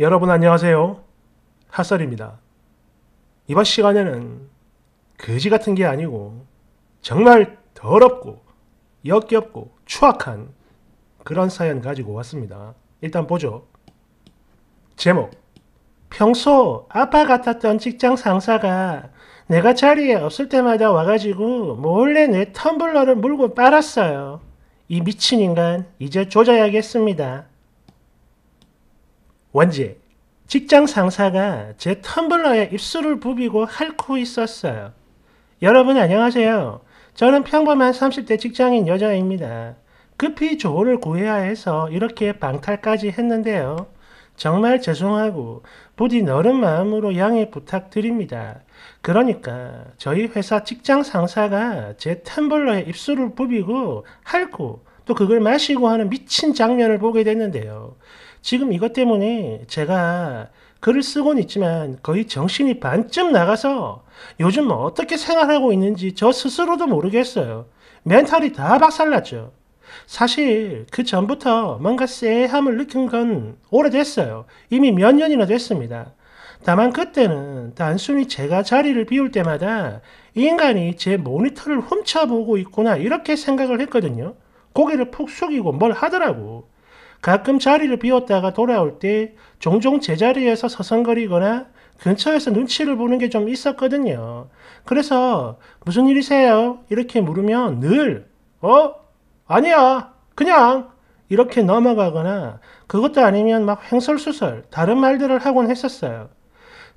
여러분 안녕하세요. 핫설입니다. 이번 시간에는 거지 같은 게 아니고 정말 더럽고 역겹고 추악한 그런 사연 가지고 왔습니다. 일단 보죠. 제목 평소 아빠 같았던 직장 상사가 내가 자리에 없을 때마다 와가지고 몰래 내 텀블러를 물고 빨았어요. 이 미친 인간 이제 조져야겠습니다. 원지, 직장 상사가 제 텀블러에 입술을 부비고 핥고 있었어요. 여러분 안녕하세요. 저는 평범한 30대 직장인 여자입니다. 급히 조언을 구해야 해서 이렇게 방탈까지 했는데요. 정말 죄송하고 부디 너른 마음으로 양해 부탁드립니다. 그러니까 저희 회사 직장 상사가 제 텀블러에 입술을 부비고 핥고 또 그걸 마시고 하는 미친 장면을 보게 됐는데요. 지금 이것 때문에 제가 글을 쓰곤 있지만 거의 정신이 반쯤 나가서 요즘 어떻게 생활하고 있는지 저 스스로도 모르겠어요. 멘탈이 다 박살났죠. 사실 그 전부터 뭔가 쎄함을 느낀 건 오래됐어요. 이미 몇 년이나 됐습니다. 다만 그때는 단순히 제가 자리를 비울 때마다 인간이 제 모니터를 훔쳐보고 있구나 이렇게 생각을 했거든요. 고개를 푹 숙이고 뭘 하더라고. 가끔 자리를 비웠다가 돌아올 때 종종 제자리에서 서성거리거나 근처에서 눈치를 보는 게 좀 있었거든요. 그래서 무슨 일이세요? 이렇게 물으면 늘 어? 아니야. 그냥 이렇게 넘어가거나 그것도 아니면 막 횡설수설 다른 말들을 하곤 했었어요.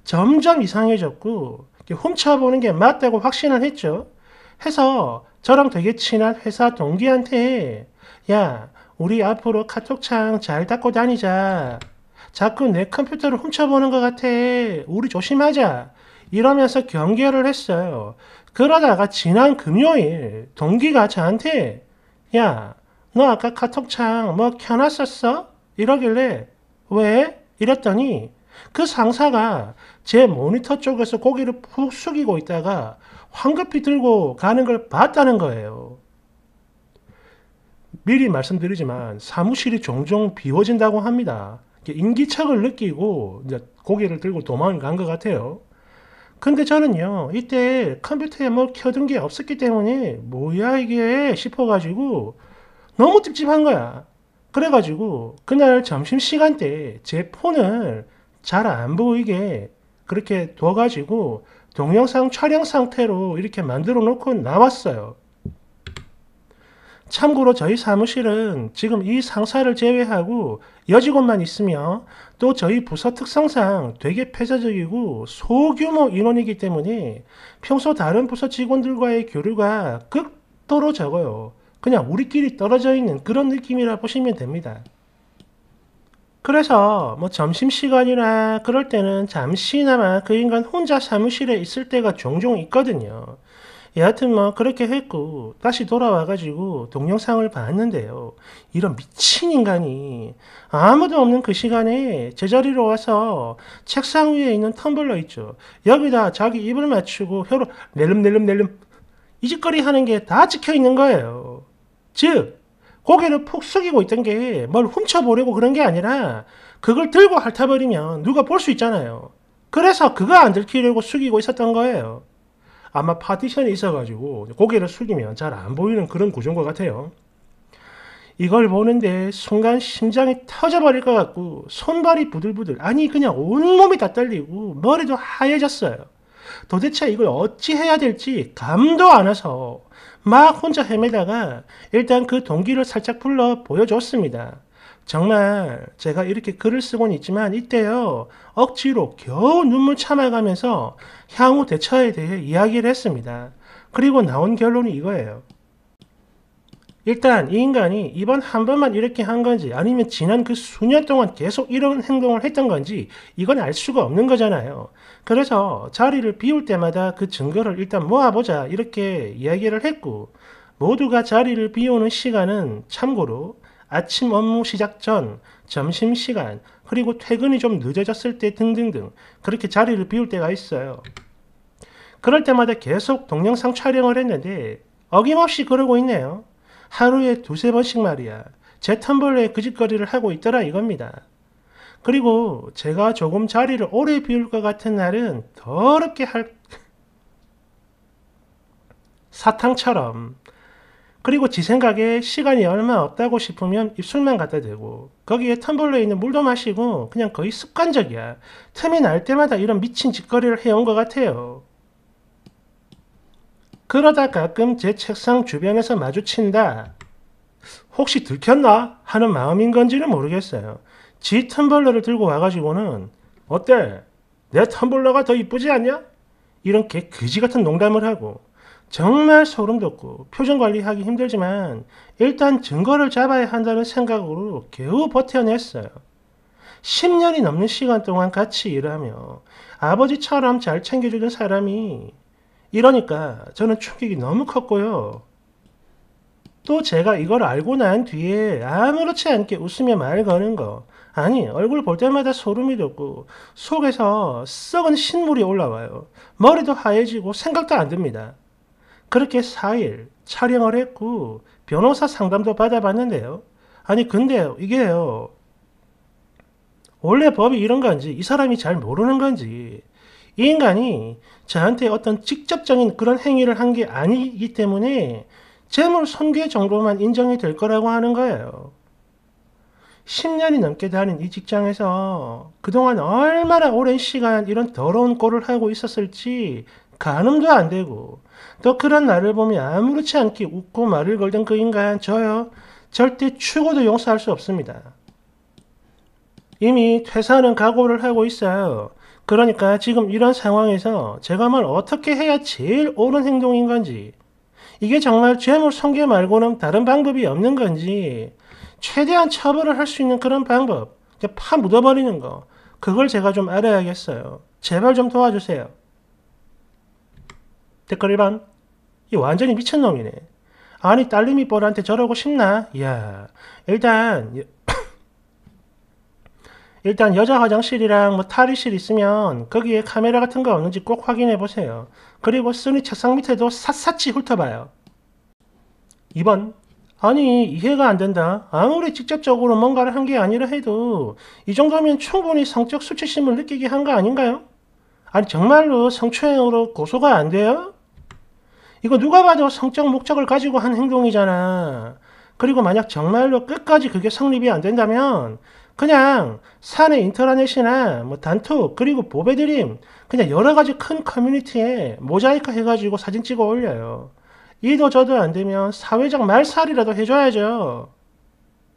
점점 이상해졌고 훔쳐보는 게 맞다고 확신을 했죠. 해서 저랑 되게 친한 회사 동기한테 야 우리 앞으로 카톡창 잘 닦고 다니자. 자꾸 내 컴퓨터를 훔쳐보는 것 같아. 우리 조심하자. 이러면서 경계를 했어요. 그러다가 지난 금요일 동기가 저한테 야, 너 아까 카톡창 뭐 켜놨었어? 이러길래 왜? 이랬더니 그 상사가 제 모니터 쪽에서 고개를 푹 숙이고 있다가 황급히 들고 가는 걸 봤다는 거예요. 미리 말씀드리지만 사무실이 종종 비워진다고 합니다. 인기척을 느끼고 이제 고개를 들고 도망을 간 것 같아요. 근데 저는요 이때 컴퓨터에 뭐 켜둔 게 없었기 때문에 뭐야 이게 싶어가지고 너무 찝찝한 거야. 그래가지고 그날 점심시간 때 제 폰을 잘 안 보이게 그렇게 둬가지고 동영상 촬영 상태로 이렇게 만들어 놓고 나왔어요. 참고로 저희 사무실은 지금 이 상사를 제외하고 여직원만 있으며 또 저희 부서 특성상 되게 폐쇄적이고 소규모 인원이기 때문에 평소 다른 부서 직원들과의 교류가 극도로 적어요. 그냥 우리끼리 떨어져 있는 그런 느낌이라 보시면 됩니다. 그래서 뭐 점심시간이나 그럴 때는 잠시나마 그 인간 혼자 사무실에 있을 때가 종종 있거든요. 예, 여하튼 뭐 그렇게 했고 다시 돌아와가지고 동영상을 봤는데요. 이런 미친 인간이 아무도 없는 그 시간에 제자리로 와서 책상 위에 있는 텀블러 있죠. 여기다 자기 입을 맞추고 혀로 낼름낼름낼름 이짓거리 하는 게 다 찍혀 있는 거예요. 즉 고개를 푹 숙이고 있던 게 뭘 훔쳐보려고 그런 게 아니라 그걸 들고 핥아버리면 누가 볼 수 있잖아요. 그래서 그거 안 들키려고 숙이고 있었던 거예요. 아마 파티션이 있어가지고 고개를 숙이면 잘 안 보이는 그런 구조인 것 같아요. 이걸 보는데 순간 심장이 터져버릴 것 같고 손발이 부들부들 아니 그냥 온몸이 다 떨리고 머리도 하얘졌어요. 도대체 이걸 어찌 해야 될지 감도 안 와서 막 혼자 헤매다가 일단 그 동기를 살짝 불러 보여줬습니다. 정말 제가 이렇게 글을 쓰곤 있지만 이때요 억지로 겨우 눈물 참아가면서 향후 대처에 대해 이야기를 했습니다. 그리고 나온 결론이 이거예요. 일단 이 인간이 이번 한 번만 이렇게 한 건지 아니면 지난 그 수년 동안 계속 이런 행동을 했던 건지 이건 알 수가 없는 거잖아요. 그래서 자리를 비울 때마다 그 증거를 일단 모아보자 이렇게 이야기를 했고 모두가 자리를 비우는 시간은 참고로 아침 업무 시작 전, 점심시간, 그리고 퇴근이 좀 늦어졌을 때 등등등 그렇게 자리를 비울 때가 있어요. 그럴 때마다 계속 동영상 촬영을 했는데 어김없이 그러고 있네요. 하루에 두세 번씩 말이야. 제 텀블러에 그 짓거리를 하고 있더라 이겁니다. 그리고 제가 조금 자리를 오래 비울 것 같은 날은 더럽게 할 사탕처럼 그리고 지 생각에 시간이 얼마 없다고 싶으면 입술만 갖다 대고 거기에 텀블러에 있는 물도 마시고 그냥 거의 습관적이야. 틈이 날 때마다 이런 미친 짓거리를 해온 것 같아요. 그러다 가끔 제 책상 주변에서 마주친다. 혹시 들켰나? 하는 마음인 건지는 모르겠어요. 지 텀블러를 들고 와가지고는 어때? 내 텀블러가 더 이쁘지 않냐? 이런 개 그지 같은 농담을 하고 정말 소름 돋고 표정 관리하기 힘들지만 일단 증거를 잡아야 한다는 생각으로 겨우 버텨냈어요. 10년이 넘는 시간 동안 같이 일하며 아버지처럼 잘챙겨주는 사람이 이러니까 저는 충격이 너무 컸고요. 또 제가 이걸 알고 난 뒤에 아무렇지 않게 웃으며 말 거는 거 아니 얼굴 볼 때마다 소름이 돋고 속에서 썩은 신물이 올라와요. 머리도 하얘지고 생각도 안 듭니다. 그렇게 4일 촬영을 했고 변호사 상담도 받아봤는데요. 아니 근데 이게요. 원래 법이 이런 건지 이 사람이 잘 모르는 건지 이 인간이 저한테 어떤 직접적인 그런 행위를 한 게 아니기 때문에 재물 손괴 정도만 인정이 될 거라고 하는 거예요. 10년이 넘게 다닌 이 직장에서 그동안 얼마나 오랜 시간 이런 더러운 꼴을 하고 있었을지 가늠도 안 되고 또 그런 나를 보면 아무렇지 않게 웃고 말을 걸던 그 인간 저요 절대 추고도 용서할 수 없습니다. 이미 퇴사하는 각오를 하고 있어요. 그러니까 지금 이런 상황에서 제가 뭘 어떻게 해야 제일 옳은 행동인 건지 이게 정말 죄물 성계 말고는 다른 방법이 없는 건지 최대한 처벌을 할 수 있는 그런 방법 파 묻어버리는 거 그걸 제가 좀 알아야겠어요. 제발 좀 도와주세요. 댓글 1번 이 완전히 미친놈이네 아니 딸님이 뻘한테 저러고 싶나? 이야 일단 일단 여자 화장실이랑 뭐 탈의실 있으면 거기에 카메라 같은 거 없는지 꼭 확인해 보세요. 그리고 쓰니 책상 밑에도 샅샅이 훑어봐요. 2번 아니 이해가 안 된다. 아무리 직접적으로 뭔가를 한 게 아니라 해도 이 정도면 충분히 성적 수치심을 느끼게 한 거 아닌가요? 아니 정말로 성추행으로 고소가 안 돼요? 이거 누가 봐도 성적 목적을 가지고 한 행동이잖아. 그리고 만약 정말로 끝까지 그게 성립이 안 된다면 그냥 사내 인터넷이나 뭐단투 그리고 보배드림 그냥 여러 가지 큰 커뮤니티에 모자이크 해가지고 사진 찍어 올려요. 이도 저도 안 되면 사회적 말살이라도 해줘야죠.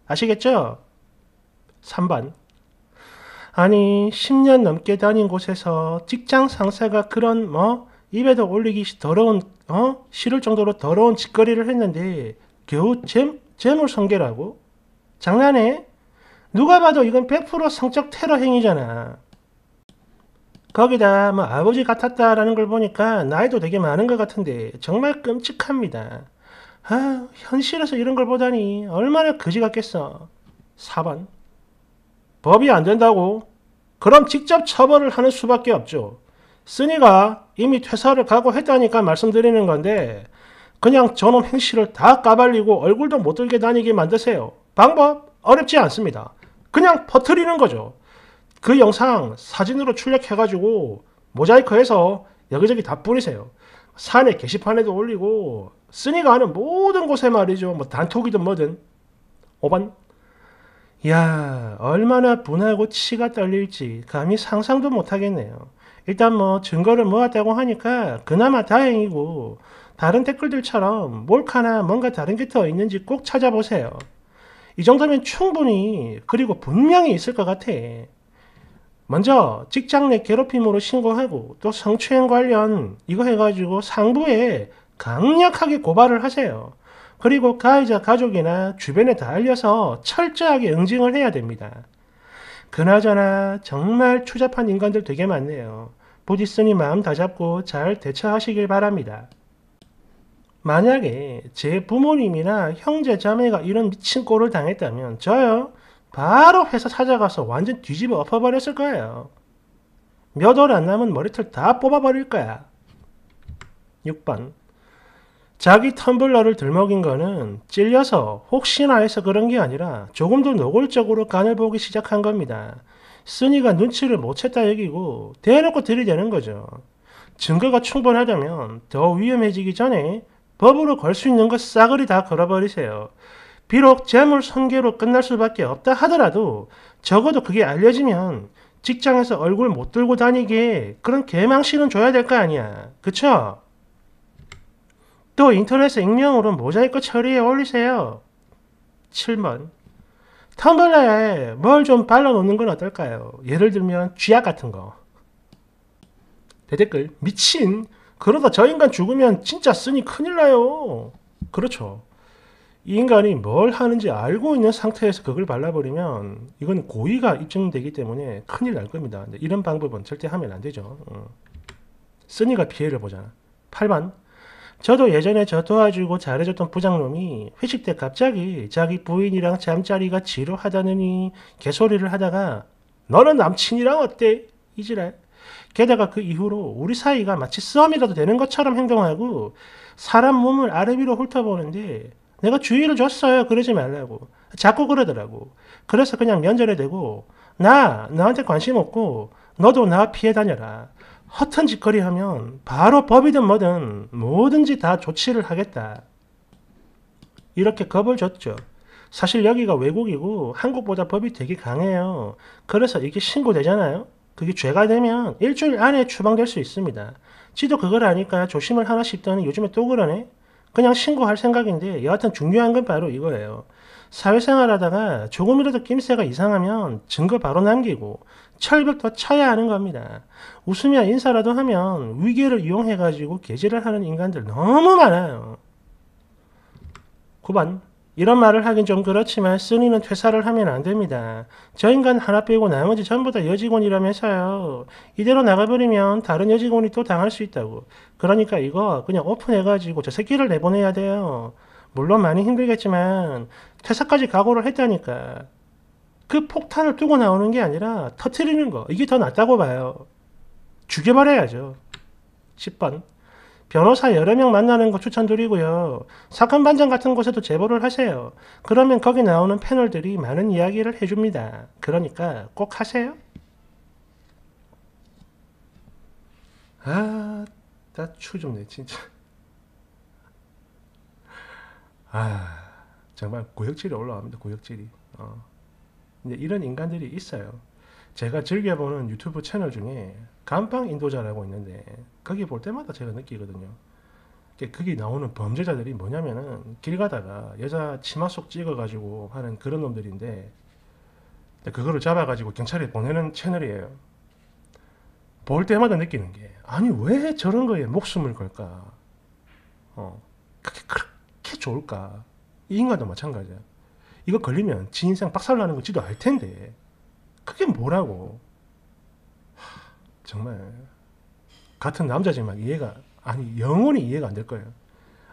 아시겠죠? 3번 아니 10년 넘게 다닌 곳에서 직장 상사가 그런 뭐 입에도 올리기 더러운 어 싫을 정도로 더러운 짓거리를 했는데 겨우 잼 재물 성계라고 장난해? 누가 봐도 이건 100% 성적 테러 행위잖아. 거기다 뭐 아버지 같았다라는 걸 보니까 나이도 되게 많은 것 같은데 정말 끔찍합니다. 아 현실에서 이런 걸 보다니 얼마나 거지 같겠어. 4번 법이 안 된다고? 그럼 직접 처벌을 하는 수밖에 없죠. 쓰니가 이미 퇴사를 각오했다니까 말씀드리는 건데 그냥 저놈 행실을 다 까발리고 얼굴도 못 들게 다니게 만드세요. 방법 어렵지 않습니다. 그냥 퍼트리는 거죠. 그 영상 사진으로 출력해가지고 모자이크해서 여기저기 다 뿌리세요. 산에 게시판에도 올리고 쓰니가 하는 모든 곳에 말이죠. 뭐 단톡이든 뭐든 5번 야 얼마나 분하고 치가 떨릴지 감히 상상도 못하겠네요. 일단 뭐 증거를 모았다고 하니까 그나마 다행이고 다른 댓글들처럼 몰카나 뭔가 다른 게 더 있는지 꼭 찾아보세요. 이 정도면 충분히 그리고 분명히 있을 것 같아. 먼저 직장 내 괴롭힘으로 신고하고 또 성추행 관련 이거 해가지고 상부에 강력하게 고발을 하세요. 그리고 가해자 가족이나 주변에 다 알려서 철저하게 응징을 해야 됩니다. 그나저나 정말 추잡한 인간들 되게 많네요. 부디스님 마음 다잡고 잘 대처하시길 바랍니다. 만약에 제 부모님이나 형제 자매가 이런 미친 꼴을 당했다면 저요 바로 회사 찾아가서 완전 뒤집어 엎어버렸을 거예요. 몇 월 안 남은 머리털 다 뽑아버릴 거야. 6번 자기 텀블러를 들먹인 거는 찔려서 혹시나 해서 그런 게 아니라 조금 더 노골적으로 간을 보기 시작한 겁니다. 쓰니가 눈치를 못 챘다 여기고 대놓고 들이대는 거죠. 증거가 충분하다면 더 위험해지기 전에 법으로 걸 수 있는 것 싸그리 다 걸어버리세요. 비록 재물 손괴로 끝날 수밖에 없다 하더라도 적어도 그게 알려지면 직장에서 얼굴 못 들고 다니게 그런 개망신은 줘야 될 거 아니야. 그쵸? 또 인터넷에 익명으로 모자이크 처리해 올리세요. 7번 텀블러에 뭘 좀 발라놓는 건 어떨까요? 예를 들면 쥐약 같은 거. 대댓글 미친 그러다 저 인간 죽으면 진짜 쓰니 큰일 나요. 그렇죠. 이 인간이 뭘 하는지 알고 있는 상태에서 그걸 발라버리면 이건 고의가 입증되기 때문에 큰일 날 겁니다. 이런 방법은 절대 하면 안 되죠. 어. 쓰니가 피해를 보잖아. 8번 저도 예전에 저 도와주고 잘해줬던 부장놈이 회식 때 갑자기 자기 부인이랑 잠자리가 지루하다느니 개소리를 하다가 너는 남친이랑 어때? 이지랄. 게다가 그 이후로 우리 사이가 마치 썸이라도 되는 것처럼 행동하고 사람 몸을 아래 위로 훑어보는데 내가 주의를 줬어요. 그러지 말라고. 자꾸 그러더라고. 그래서 그냥 면전에 대고 나, 나한테 관심 없고 너도 나 피해 다녀라. 허튼 짓거리 하면 바로 법이든 뭐든 뭐든지 다 조치를 하겠다. 이렇게 겁을 줬죠. 사실 여기가 외국이고 한국보다 법이 되게 강해요. 그래서 이게 렇 신고되잖아요. 그게 죄가 되면 일주일 안에 추방될 수 있습니다. 지도 그걸 아니까 조심을 하나 싶더니 요즘에 또 그러네? 그냥 신고할 생각인데 여하튼 중요한 건 바로 이거예요. 사회생활 하다가 조금이라도 낌새가 이상하면 증거 바로 남기고 철벽 더 쳐야 하는 겁니다. 웃으며 인사라도 하면 위계를 이용해가지고 개질을 하는 인간들 너무 많아요. 9번 이런 말을 하긴 좀 그렇지만 쓰니는 퇴사를 하면 안 됩니다. 저 인간 하나 빼고 나머지 전부 다 여직원이라면서요. 이대로 나가버리면 다른 여직원이 또 당할 수 있다고. 그러니까 이거 그냥 오픈해가지고 저 새끼를 내보내야 돼요. 물론 많이 힘들겠지만 퇴사까지 각오를 했다니까. 그 폭탄을 뚫고 나오는 게 아니라 터트리는 거 이게 더 낫다고 봐요 죽여버려야죠 10번 변호사 여러 명 만나는 거 추천드리고요 사건 반장 같은 곳에도 제보를 하세요 그러면 거기 나오는 패널들이 많은 이야기를 해줍니다 그러니까 꼭 하세요 아나 추좀내 진짜 아 정말 고역질이 올라옵니다 고역질이 어. 이제 이런 인간들이 있어요. 제가 즐겨보는 유튜브 채널 중에 간판 인도자라고 있는데 거기 볼 때마다 제가 느끼거든요. 그게 나오는 범죄자들이 뭐냐면은 길 가다가 여자 치마 속 찍어가지고 하는 그런 놈들인데 그거를 잡아가지고 경찰에 보내는 채널이에요. 볼 때마다 느끼는 게 아니 왜 저런 거에 목숨을 걸까? 어, 그게 그렇게 좋을까? 이 인간도 마찬가지야. 이거 걸리면 지 인생 박살나는 거 지도 알 텐데 그게 뭐라고 정말 같은 남자지만 이해가 아니 영원히 이해가 안 될 거예요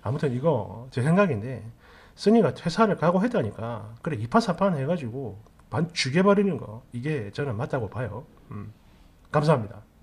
아무튼 이거 제 생각인데 쓰니가 퇴사를 각오했다니까 그래 이파사판 해가지고 반 죽여버리는 거 이게 저는 맞다고 봐요 음, 감사합니다